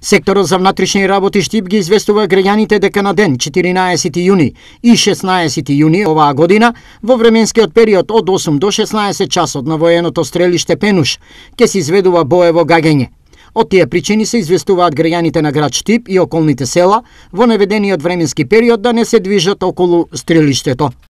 Секторот за внатрешни работи Штип ги известува граѓаните дека на ден 14 јуни и 16 јуни оваа година во временскиот период од 8 до 16 часот на военото стрелиште Пенуш ќе се изведува боево гагење. Од тие причини се известуваат граѓаните на град Штип и околните села во наведениот временски период да не се движат околу стрелиштето.